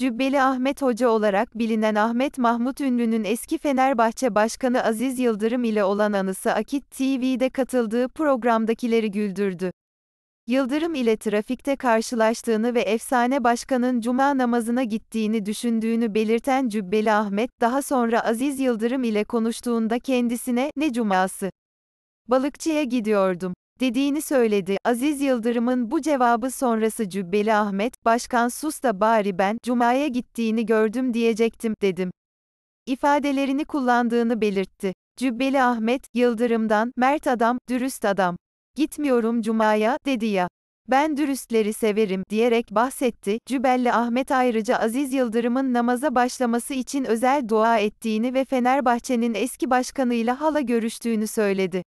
Cübbeli Ahmet Hoca olarak bilinen Ahmet Mahmut Ünlü'nün eski Fenerbahçe Başkanı Aziz Yıldırım ile olan anısı Akit TV'de katıldığı programdakileri güldürdü. Yıldırım ile trafikte karşılaştığını ve efsane başkanın cuma namazına gittiğini düşündüğünü belirten Cübbeli Ahmet daha sonra Aziz Yıldırım ile konuştuğunda kendisine "Ne cuması? Balıkçıya gidiyordum dediğini söyledi. Aziz Yıldırım'ın bu cevabı sonrası Cübbeli Ahmet, Başkan sus da bari ben, Cuma'ya gittiğini gördüm diyecektim, dedim. İfadelerini kullandığını belirtti. Cübbeli Ahmet, Yıldırım'dan, mert adam, dürüst adam. Gitmiyorum Cuma'ya, dedi ya. Ben dürüstleri severim diyerek bahsetti. Cübelli Ahmet ayrıca Aziz Yıldırım'ın namaza başlaması için özel dua ettiğini ve Fenerbahçe'nin eski başkanıyla hala görüştüğünü söyledi.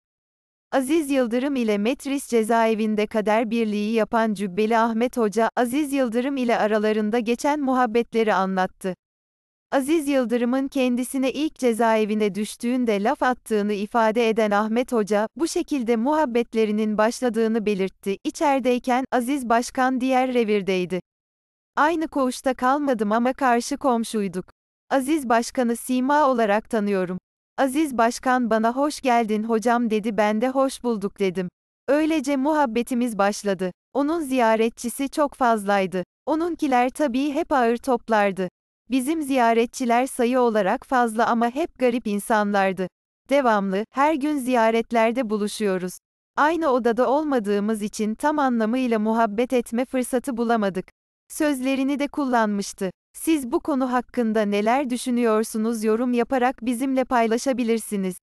Aziz Yıldırım ile Metris cezaevinde kader birliği yapan Cübbeli Ahmet Hoca, Aziz Yıldırım ile aralarında geçen muhabbetleri anlattı. Aziz Yıldırım'ın kendisine ilk cezaevine düştüğünde laf attığını ifade eden Ahmet Hoca, bu şekilde muhabbetlerinin başladığını belirtti. İçerideyken, Aziz Başkan diğer revirdeydi. Aynı koğuşta kalmadım ama karşı komşuyduk. Aziz Başkan'ı sima olarak tanıyorum. Aziz başkan bana hoş geldin hocam dedi ben de hoş bulduk dedim. Öylece muhabbetimiz başladı. Onun ziyaretçisi çok fazlaydı. Onunkiler tabii hep ağır toplardı. Bizim ziyaretçiler sayı olarak fazla ama hep garip insanlardı. Devamlı, her gün ziyaretlerde buluşuyoruz. Aynı odada olmadığımız için tam anlamıyla muhabbet etme fırsatı bulamadık sözlerini de kullanmıştı. Siz bu konu hakkında neler düşünüyorsunuz yorum yaparak bizimle paylaşabilirsiniz.